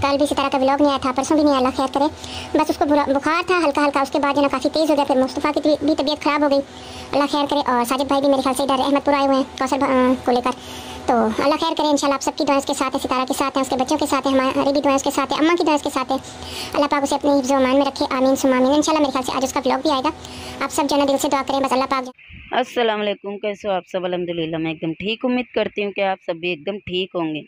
कल भी इसी तरह का ब्लॉग नहीं आया था परसों भी नहीं आया खैर करे बस उसको बुखार था हल्का हल्का उसके बाद जो ना काफ़ी तेज़ हो गया फिर मुस्तफ़ा की भी तबीयत ख़राब हो गई अल्लाह खैर करे और साजिद भाई भी मेरे ख्याल से इधर अहमदपुर आए हुए हैं कौशल को लेकर तो अल्लाह खैर करे इंशाल्लाह आप सबकी दुआएं उसके साथ है सितारा के साथ हैं उसके बच्चों के साथ हैं हमारे भी दुआएं उसके साथ है अम्मा की दुआएं उसके साथ है अल्लाह पाक उसे अपने हिफ्ज़ मान में रखे आमीन सुमामीन इंशाल्लाह मेरे ख्याल से आज उसका ब्लॉग भी आएगा आप सब जाना दिल से दुआ करें बस अल्लाह पाक असलम कैसे हो आप सब अलहमदिल्ला मैं एकदम ठीक उम्मीद करती हूँ कि आप सब भी एकदम ठीक होंगे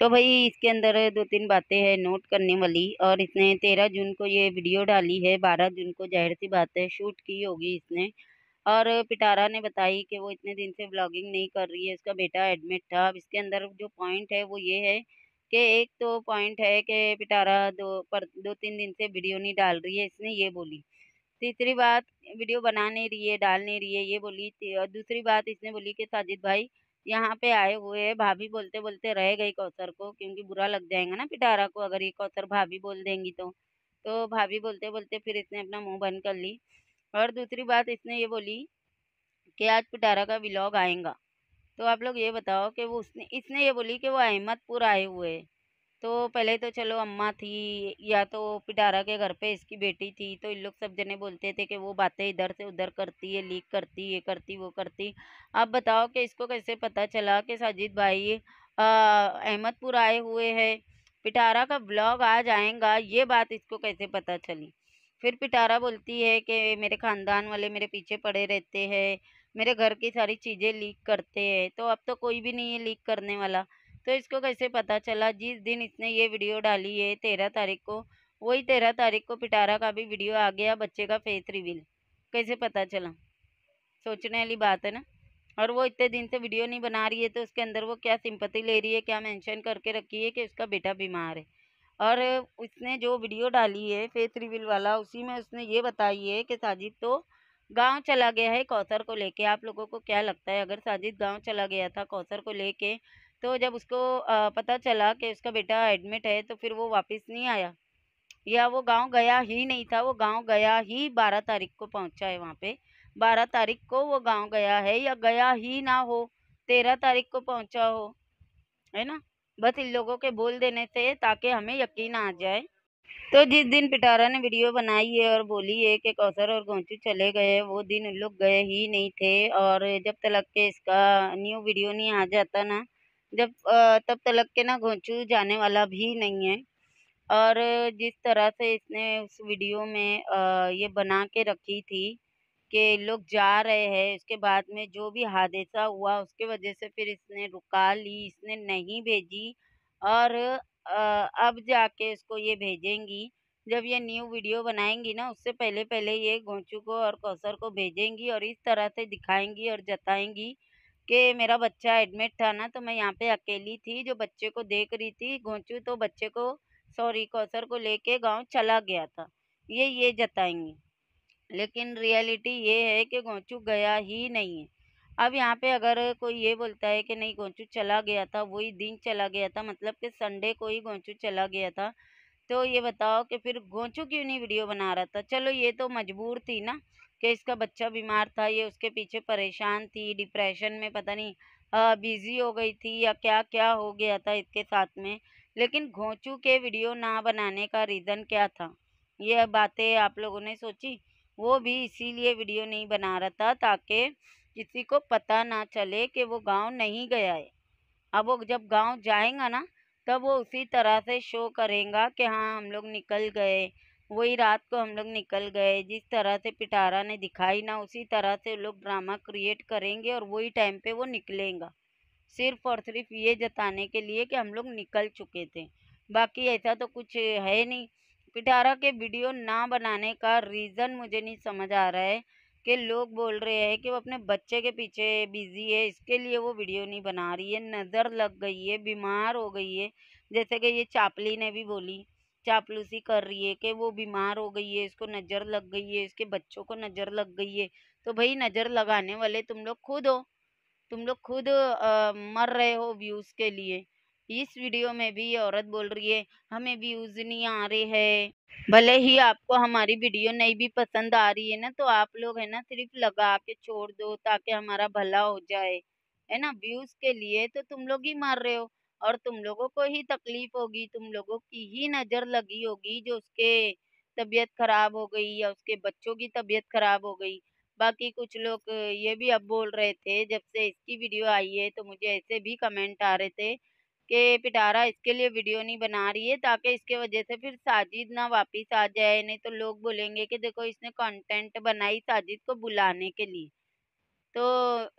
तो भाई इसके अंदर दो तीन बातें हैं नोट करने वाली और इसने तेरह जून को ये वीडियो डाली है बारह जून को जाहिर सी बात है शूट की होगी इसने और पिटारा ने बताई कि वो इतने दिन से ब्लॉगिंग नहीं कर रही है उसका बेटा एडमिट था अब इसके अंदर जो पॉइंट है वो ये है कि एक तो पॉइंट है कि पिटारा दो पर दो तीन दिन से वीडियो नहीं डाल रही है इसने ये बोली तीसरी बात वीडियो बना नहीं रही है डाल नहीं रही है ये बोली और दूसरी बात इसने बोली कि साजिद भाई यहाँ पे आए हुए है भाभी बोलते बोलते रह गई कौसर को क्योंकि बुरा लग जाएगा ना पिटारा को अगर ये कौसर भाभी बोल देंगी तो तो भाभी बोलते बोलते फिर इसने अपना मुंह बंद कर ली और दूसरी बात इसने ये बोली कि आज पिटारा का व्लॉग आएगा तो आप लोग ये बताओ कि वो उसने इसने ये बोली कि वो अहमदपुर आए हुए है तो पहले तो चलो अम्मा थी या तो पिटारा के घर पे इसकी बेटी थी तो इन लोग सब जने बोलते थे कि वो बातें इधर से उधर करती है लीक करती ये करती वो करती अब बताओ कि इसको कैसे पता चला कि साजिद भाई अहमदपुर आए हुए हैं पिटारा का ब्लॉग आ जाएगा ये बात इसको कैसे पता चली फिर पिटारा बोलती है कि मेरे ख़ानदान वाले मेरे पीछे पड़े रहते हैं मेरे घर की सारी चीज़ें लीक करते हैं तो अब तो कोई भी नहीं है लीक करने वाला तो इसको कैसे पता चला जिस दिन इसने ये वीडियो डाली है तेरह तारीख को वही तेरह तारीख को पिटारा का भी वीडियो आ गया बच्चे का फेस रिवील कैसे पता चला सोचने वाली बात है ना और वो इतने दिन से वीडियो नहीं बना रही है तो उसके अंदर वो क्या सिंपत्ति ले रही है क्या मेंशन करके रखी है कि उसका बेटा बीमार है और उसने जो वीडियो डाली है फेस रिविल वाला उसी में उसने ये बताई है कि साजिद तो गांव चला गया है कौसर को लेके आप लोगों को क्या लगता है अगर साजिद गांव चला गया था कौसर को लेके तो जब उसको पता चला कि उसका बेटा एडमिट है तो फिर वो वापस नहीं आया या वो गांव गया ही नहीं था वो गांव गया ही बारह तारीख को पहुंचा है वहाँ पे बारह तारीख को वो गांव गया है या गया ही ना हो तेरह तारीख को पहुंचा हो है ना बस इन लोगों के बोल देने से ताकि हमें यकीन आ जाए तो जिस दिन पिटारा ने वीडियो बनाई है और बोली है कि कौसर और गौचू चले गए वो दिन उन लोग गए ही नहीं थे और जब तक के इसका न्यू वीडियो नहीं आ जाता ना जब तब तलक के ना घोंचू जाने वाला भी नहीं है और जिस तरह से इसने उस वीडियो में ये बना के रखी थी कि लोग जा रहे हैं उसके बाद में जो भी हादसा हुआ उसके वजह से फिर इसने रुका ली इसने नहीं भेजी और अब जाके इसको ये भेजेंगी जब ये न्यू वीडियो बनाएंगी ना उससे पहले पहले ये घोंचू को और कौसर को भेजेंगी और इस तरह से दिखाएंगी और जताएंगी कि मेरा बच्चा एडमिट था ना तो मैं यहाँ पे अकेली थी जो बच्चे को देख रही थी गोचू तो बच्चे को सॉरी कौसर को लेके गांव चला गया था ये ये जताएंगी लेकिन रियलिटी ये है कि गोचू गया ही नहीं है अब यहाँ पे अगर कोई ये बोलता है कि नहीं गोंचू चला गया था वही दिन चला गया था मतलब कि संडे को ही गोंचू चला गया था तो ये बताओ कि फिर गोंचू क्यों नहीं वीडियो बना रहा था चलो ये तो मजबूर थी ना कि इसका बच्चा बीमार था ये उसके पीछे परेशान थी डिप्रेशन में पता नहीं बिज़ी हो गई थी या क्या क्या हो गया था इसके साथ में लेकिन घोंचू के वीडियो ना बनाने का रीज़न क्या था ये बातें आप लोगों ने सोची वो भी इसीलिए वीडियो नहीं बना रहा था ताकि किसी को पता ना चले कि वो गांव नहीं गया है अब वो जब गांव जाएगा ना तब वो उसी तरह से शो करेगा कि हाँ हम लोग निकल गए वही रात को हम लोग निकल गए जिस तरह से पिटारा ने दिखाई ना उसी तरह से लोग ड्रामा क्रिएट करेंगे और वही टाइम पे वो निकलेगा सिर्फ और सिर्फ ये जताने के लिए कि हम लोग निकल चुके थे बाकी ऐसा तो कुछ है नहीं पिटारा के वीडियो ना बनाने का रीज़न मुझे नहीं समझ आ रहा है कि लोग बोल रहे हैं कि वो अपने बच्चे के पीछे बिज़ी है इसके लिए वो वीडियो नहीं बना रही है नज़र लग गई है बीमार हो गई है जैसे कि ये चापली ने भी बोली चापलूसी कर रही है कि वो बीमार हो गई है इसको नज़र लग गई है इसके बच्चों को नज़र लग गई है तो भाई नज़र लगाने वाले तुम लोग खुद हो तुम लोग खुद आ, मर रहे हो व्यूज़ के लिए इस वीडियो में भी ये औरत बोल रही है हमें व्यूज़ नहीं आ रहे है भले ही आपको हमारी वीडियो नहीं भी पसंद आ रही है ना तो आप लोग है ना सिर्फ लगा के छोड़ दो ताकि हमारा भला हो जाए है ना व्यूज़ के लिए तो तुम लोग ही मार रहे हो और तुम लोगों को ही तकलीफ होगी तुम लोगों की ही नज़र लगी होगी जो उसके तबीयत ख़राब हो गई या उसके बच्चों की तबीयत ख़राब हो गई बाकी कुछ लोग ये भी अब बोल रहे थे जब से इसकी वीडियो आई है तो मुझे ऐसे भी कमेंट आ रहे थे कि पिटारा इसके लिए वीडियो नहीं बना रही है ताकि इसके वजह से फिर साजिद ना वापस आ जाए नहीं तो लोग बोलेंगे कि देखो इसने कंटेंट बनाई साजिद को बुलाने के लिए तो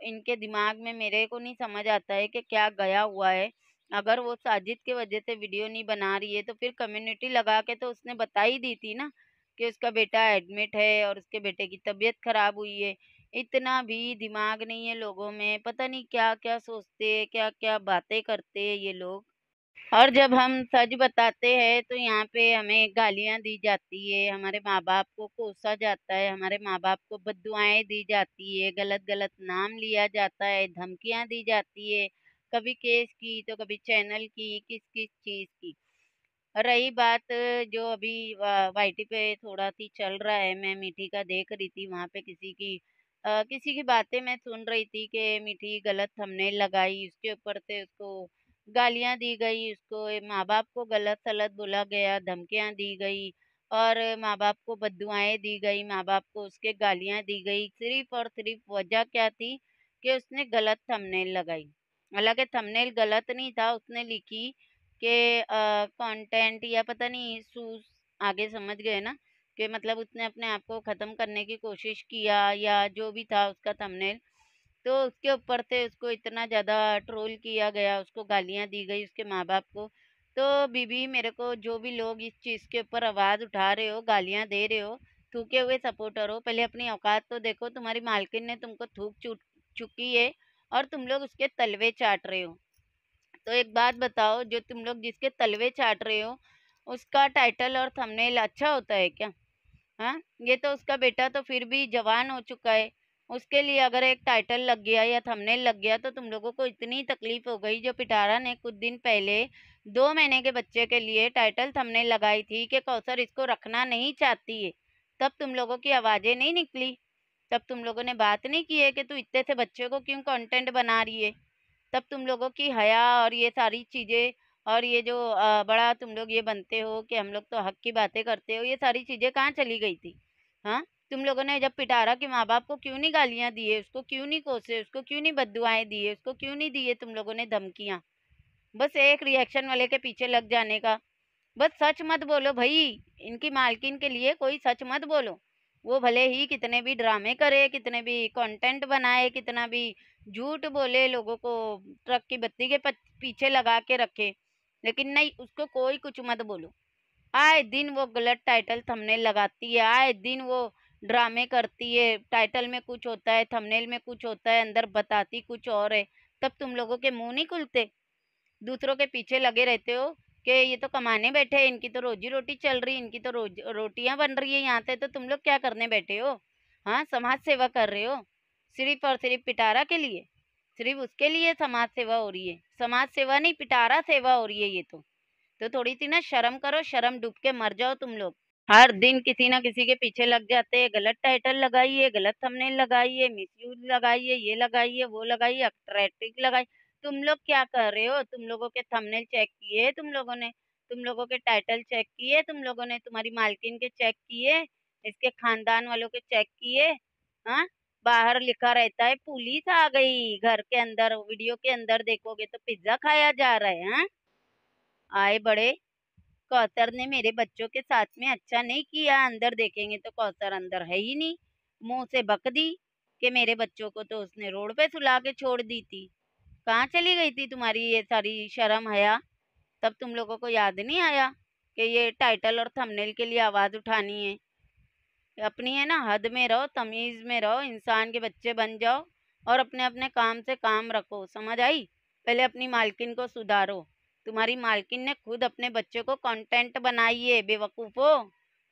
इनके दिमाग में मेरे को नहीं समझ आता है कि क्या गया हुआ है अगर वो साजिद के वजह से वीडियो नहीं बना रही है तो फिर कम्युनिटी लगा के तो उसने बता ही दी थी ना कि उसका बेटा एडमिट है और उसके बेटे की तबीयत ख़राब हुई है इतना भी दिमाग नहीं है लोगों में पता नहीं क्या क्या सोचते हैं क्या क्या बातें करते हैं ये लोग और जब हम सच बताते हैं तो यहाँ पे हमें गालियाँ दी जाती है हमारे माँ बाप को कोसा जाता है हमारे माँ बाप को बदुआएँ दी जाती है गलत गलत नाम लिया जाता है धमकियाँ दी जाती है कभी केस की तो कभी चैनल की किस किस चीज़ की रही बात जो अभी वाईटी पे थोड़ा सी चल रहा है मैं मीठी का देख रही थी वहाँ पे किसी की आ, किसी की बातें मैं सुन रही थी कि मीठी गलत हमने लगाई उसके ऊपर से उसको गालियाँ दी गई उसको माँ बाप को गलत सलत बोला गया धमकियाँ दी गई और माँ बाप को बदुआएँ दी गई माँ बाप को उसके गालियाँ दी गई सिर्फ और सिर्फ वजह क्या थी कि उसने गलत हमने लगाई हालांकि मतलब थंबनेल गलत नहीं था उसने लिखी कि कंटेंट या पता नहीं सूज आगे समझ गए ना कि मतलब उसने अपने आप को ख़त्म करने की कोशिश किया या जो भी था उसका थंबनेल तो उसके ऊपर से उसको इतना ज़्यादा ट्रोल किया गया उसको गालियाँ दी गई उसके माँ बाप को तो बीबी मेरे को जो भी लोग इस चीज़ के ऊपर आवाज़ उठा रहे हो गालियाँ दे रहे हो थूके हुए सपोर्टर हो पहले अपनी औकात तो देखो तुम्हारी मालकिन ने तुमको थूक चुकी है और तुम लोग उसके तलवे चाट रहे हो तो एक बात बताओ जो तुम लोग जिसके तलवे चाट रहे हो उसका टाइटल और थंबनेल अच्छा होता है क्या हाँ ये तो उसका बेटा तो फिर भी जवान हो चुका है उसके लिए अगर एक टाइटल लग गया या थंबनेल लग गया तो तुम लोगों को इतनी तकलीफ हो गई जो पिटारा ने कुछ दिन पहले दो महीने के बच्चे के लिए टाइटल थंबनेल लगाई थी कि कौसर इसको रखना नहीं चाहती है तब तुम लोगों की आवाज़ें नहीं निकली तब तुम लोगों ने बात नहीं की है कि तू इतने से बच्चे को क्यों कंटेंट बना रही है तब तुम लोगों की हया और ये सारी चीज़ें और ये जो बड़ा तुम लोग ये बनते हो कि हम लोग तो हक की बातें करते हो ये सारी चीज़ें कहाँ चली गई थी हाँ तुम लोगों ने जब पिटारा के माँ बाप को क्यों नहीं गालियाँ दिए उसको क्यों नहीं कोसे उसको क्यों नहीं बदुआएँ दिए उसको क्यों नहीं दिए तुम लोगों ने धमकियाँ बस एक रिएक्शन वाले के पीछे लग जाने का बस सच मत बोलो भाई इनकी मालकिन के लिए कोई सच मत बोलो वो भले ही कितने भी ड्रामे करे कितने भी कंटेंट बनाए कितना भी झूठ बोले लोगों को ट्रक की बत्ती के पीछे लगा के रखे लेकिन नहीं उसको कोई कुछ मत बोलो आए दिन वो गलत टाइटल थंबनेल लगाती है आए दिन वो ड्रामे करती है टाइटल में कुछ होता है थंबनेल में कुछ होता है अंदर बताती कुछ और है तब तुम लोगों के मुंह नहीं खुलते दूसरों के पीछे लगे रहते हो कि ये तो कमाने बैठे हैं इनकी तो रोजी रोटी चल रही है इनकी तो रोज रोटियाँ बन रही है यहाँ पे तो तुम लोग क्या करने बैठे हो हाँ समाज सेवा कर रहे हो सिर्फ और सिर्फ पिटारा के लिए सिर्फ उसके लिए समाज सेवा हो रही है समाज सेवा नहीं पिटारा सेवा हो रही है ये तो तो थोड़ी सी ना शर्म करो शर्म डूब के मर जाओ तुम लोग हर दिन किसी ना किसी के पीछे लग जाते हैं गलत टाइटल लगाइए गलत थंबनेल लगाइए मिस यूज लगाइए ये लगाइए वो लगाइए अट्रैक्टिव लगाइए तुम लोग क्या कर रहे हो तुम लोगों के थंबनेल चेक किए तुम लोगों ने तुम लोगों के टाइटल चेक किए तुम लोगों ने तुम्हारी मालकिन के चेक किए इसके खानदान वालों के चेक किए हाँ बाहर लिखा रहता है पुलिस आ गई घर के अंदर वीडियो के अंदर देखोगे तो पिज्जा खाया जा रहा है हाँ आए बड़े कौसर ने मेरे बच्चों के साथ में अच्छा नहीं किया अंदर देखेंगे तो कौसर अंदर है ही नहीं मुंह से बक दी कि मेरे बच्चों को तो उसने रोड पे सुला के छोड़ दी थी कहाँ चली गई थी तुम्हारी ये सारी शर्म हया तब तुम लोगों को याद नहीं आया कि ये टाइटल और थंबनेल के लिए आवाज़ उठानी है अपनी है ना हद में रहो तमीज़ में रहो इंसान के बच्चे बन जाओ और अपने अपने काम से काम रखो समझ आई पहले अपनी मालकिन को सुधारो तुम्हारी मालकिन ने खुद अपने बच्चे को कंटेंट बनाइए बेवकूफ़ो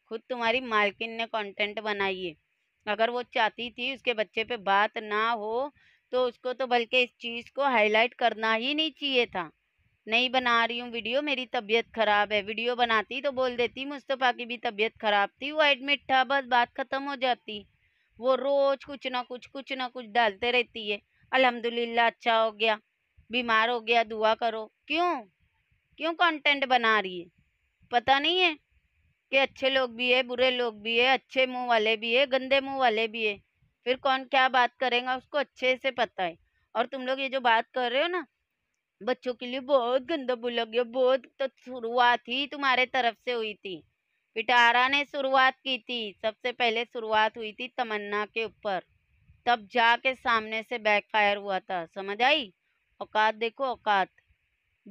खुद तुम्हारी मालकिन ने कंटेंट है अगर वो चाहती थी उसके बच्चे पे बात ना हो तो उसको तो बल्कि इस चीज़ को हाईलाइट करना ही नहीं चाहिए था नहीं बना रही हूँ वीडियो मेरी तबीयत ख़राब है वीडियो बनाती तो बोल देती मुस्तफ़ा की भी तबीयत ख़राब थी वो एडमिट था बस बात ख़त्म हो जाती वो रोज़ कुछ ना कुछ कुछ ना कुछ डालते रहती है अल्हम्दुलिल्लाह अच्छा हो गया बीमार हो गया दुआ करो क्यों क्यों कंटेंट बना रही है पता नहीं है कि अच्छे लोग भी है बुरे लोग भी है अच्छे मुंह वाले भी है गंदे मुंह वाले भी है फिर कौन क्या बात करेगा उसको अच्छे से पता है और तुम लोग ये जो बात कर रहे हो ना बच्चों के लिए बहुत गंदा बुल गया बहुत तो शुरुआत ही तुम्हारे तरफ से हुई थी पिटारा ने शुरुआत की थी सबसे पहले शुरुआत हुई थी तमन्ना के ऊपर तब जाके सामने से बैकफायर हुआ था समझ आई औकात देखो औकात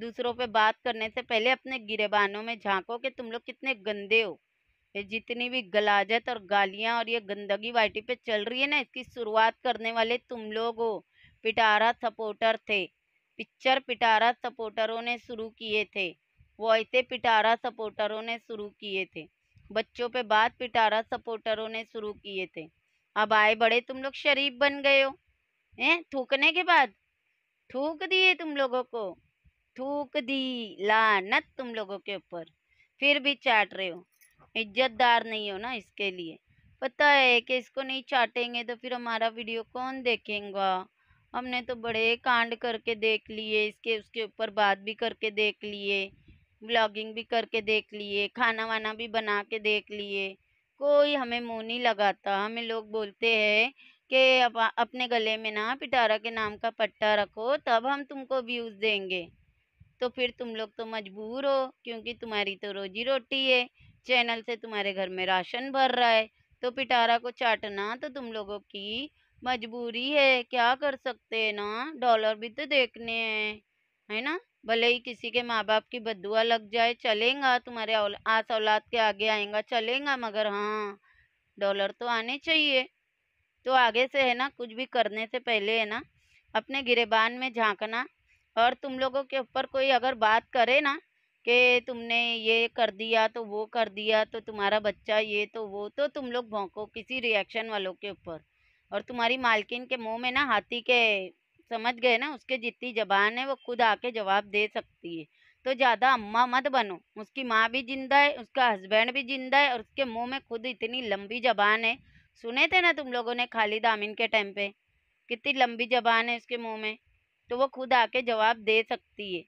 दूसरों पे बात करने से पहले अपने गिरेबानों में झांको कि तुम लोग कितने गंदे हो ये जितनी भी गलाजत और गालियाँ और ये गंदगी वाइटी पे चल रही है ना इसकी शुरुआत करने वाले तुम लोग हो पिटारा सपोर्टर थे पिक्चर पिटारा सपोर्टरों ने शुरू किए थे वो ऐसे पिटारा सपोर्टरों ने शुरू किए थे बच्चों पे बात पिटारा सपोर्टरों ने शुरू किए थे अब आए बड़े तुम लोग शरीफ बन गए हो ए थूकने के बाद थूक दिए तुम लोगों को थूक दी लानत तुम लोगों के ऊपर फिर भी चाट रहे हो इज्जतदार नहीं हो ना इसके लिए पता है कि इसको नहीं चाटेंगे तो फिर हमारा वीडियो कौन देखेगा हमने तो बड़े कांड करके देख लिए इसके उसके ऊपर बात भी करके देख लिए ब्लॉगिंग भी करके देख लिए खाना वाना भी बना के देख लिए कोई हमें मुंह नहीं लगाता हमें लोग बोलते हैं कि अप, अपने गले में ना पिटारा के नाम का पट्टा रखो तब हम तुमको व्यूज़ देंगे तो फिर तुम लोग तो मजबूर हो क्योंकि तुम्हारी तो रोजी रोटी है चैनल से तुम्हारे घर में राशन भर रहा है तो पिटारा को चाटना तो तुम लोगों की मजबूरी है क्या कर सकते हैं ना डॉलर भी तो देखने हैं है ना भले ही किसी के माँ बाप की बदुआ लग जाए चलेगा तुम्हारे आस औलाद के आगे आएगा चलेगा मगर हाँ डॉलर तो आने चाहिए तो आगे से है ना कुछ भी करने से पहले है ना अपने गिरेबान में झांकना और तुम लोगों के ऊपर कोई अगर बात करे ना कि तुमने ये कर दिया तो वो कर दिया तो तुम्हारा बच्चा ये तो वो तो तुम लोग भोंको किसी रिएक्शन वालों के ऊपर और तुम्हारी मालकिन के मुंह में ना हाथी के समझ गए ना उसके जितनी जबान है वो खुद आके जवाब दे सकती है तो ज़्यादा अम्मा मत बनो उसकी माँ भी जिंदा है उसका हस्बैंड भी जिंदा है और उसके मुंह में खुद इतनी लंबी जबान है सुने थे ना तुम लोगों ने खालिद आमिन के टाइम पे कितनी लंबी जबान है उसके मुंह में तो वो खुद आके जवाब दे सकती है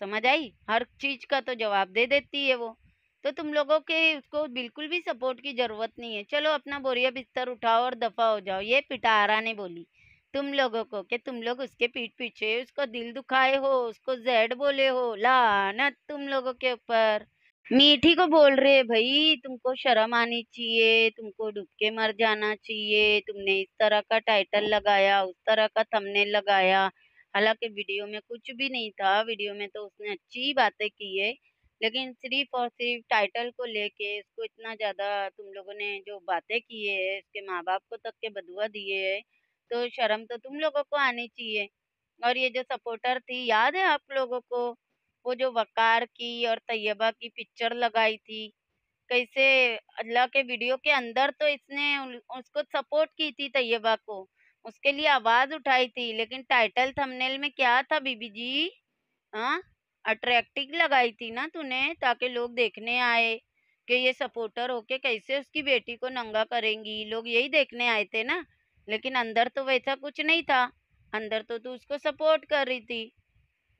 समझ आई हर चीज़ का तो जवाब दे देती है वो तो तुम लोगों के उसको बिल्कुल भी सपोर्ट की ज़रूरत नहीं है चलो अपना बोरिया बिस्तर उठाओ और दफ़ा हो जाओ ये पिटारा ने बोली तुम लोगों को कि तुम लोग उसके पीठ पीछे उसको दिल दुखाए हो उसको जेड बोले हो लानत तुम लोगों के ऊपर मीठी को बोल रहे भाई तुमको शर्म आनी चाहिए तुमको डुबके के मर जाना चाहिए तुमने इस तरह का टाइटल लगाया उस तरह का थंबनेल लगाया हालांकि वीडियो में कुछ भी नहीं था वीडियो में तो उसने अच्छी बातें की है लेकिन सिर्फ और सिर्फ टाइटल को लेके इसको इतना ज़्यादा तुम लोगों ने जो बातें की है इसके माँ बाप को तक के बदुआ दिए है तो शर्म तो तुम लोगों को आनी चाहिए और ये जो सपोर्टर थी याद है आप लोगों को वो जो वकार की और तैयबा की पिक्चर लगाई थी कैसे अल्लाह के वीडियो के अंदर तो इसने उसको सपोर्ट की थी तैयबा को उसके लिए आवाज उठाई थी लेकिन टाइटल थंबनेल में क्या था बीबी जी हाँ अट्रैक्टिव लगाई थी ना तूने ताकि लोग देखने आए कि ये सपोर्टर होके कैसे उसकी बेटी को नंगा करेंगी लोग यही देखने आए थे ना लेकिन अंदर तो वैसा कुछ नहीं था अंदर तो तू उसको सपोर्ट कर रही थी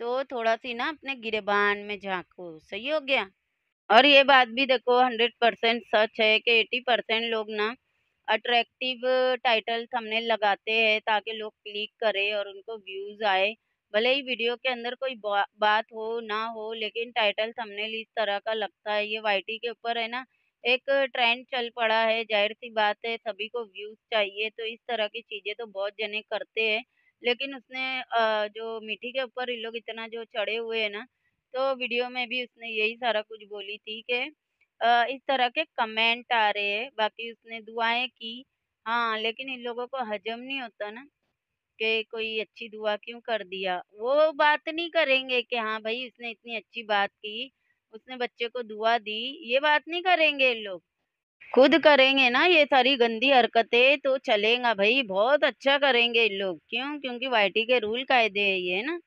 तो थोड़ा सी ना अपने गिरबान में झांको सही हो गया और ये बात भी देखो हंड्रेड परसेंट सच है कि एटी परसेंट लोग ना अट्रैक्टिव टाइटल थंबनेल लगाते हैं ताकि लोग क्लिक करें और उनको व्यूज़ आए भले ही वीडियो के अंदर कोई बा, बात हो ना हो लेकिन टाइटल थंबनेल इस तरह का लगता है ये वाईटी के ऊपर है ना एक ट्रेंड चल पड़ा है जाहिर सी बात है सभी को व्यूज़ चाहिए तो इस तरह की चीज़ें तो बहुत जने करते हैं लेकिन उसने जो मीठी के ऊपर ये लोग इतना जो चढ़े हुए हैं ना तो वीडियो में भी उसने यही सारा कुछ बोली थी कि इस तरह के कमेंट आ रहे हैं बाकी उसने दुआएं की हाँ लेकिन इन लोगों को हजम नहीं होता ना कि कोई अच्छी दुआ क्यों कर दिया वो बात नहीं करेंगे कि हाँ भाई उसने इतनी अच्छी बात की उसने बच्चे को दुआ दी ये बात नहीं करेंगे इन लोग खुद करेंगे ना ये सारी गंदी हरकतें तो चलेगा भाई बहुत अच्छा करेंगे इन लोग क्यों क्योंकि वाई के रूल कायदे है ये ना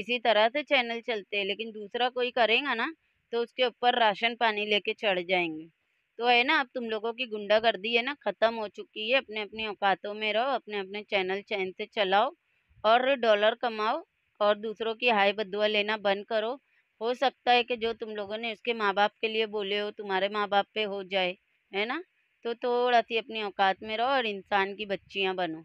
इसी तरह से चैनल चलते हैं लेकिन दूसरा कोई करेगा ना तो उसके ऊपर राशन पानी लेके चढ़ जाएंगे तो है ना अब तुम लोगों की गुंडागर्दी है ना ख़त्म हो चुकी है अपने अपने औकातों में रहो अपने अपने चैनल चैन से चलाओ और डॉलर कमाओ और दूसरों की हाई बदुआ लेना बंद करो हो सकता है कि जो तुम लोगों ने उसके माँ बाप के लिए बोले हो तुम्हारे माँ बाप पे हो जाए है ना तो थोड़ा सी अपनी औकात में रहो और इंसान की बच्चियाँ बनो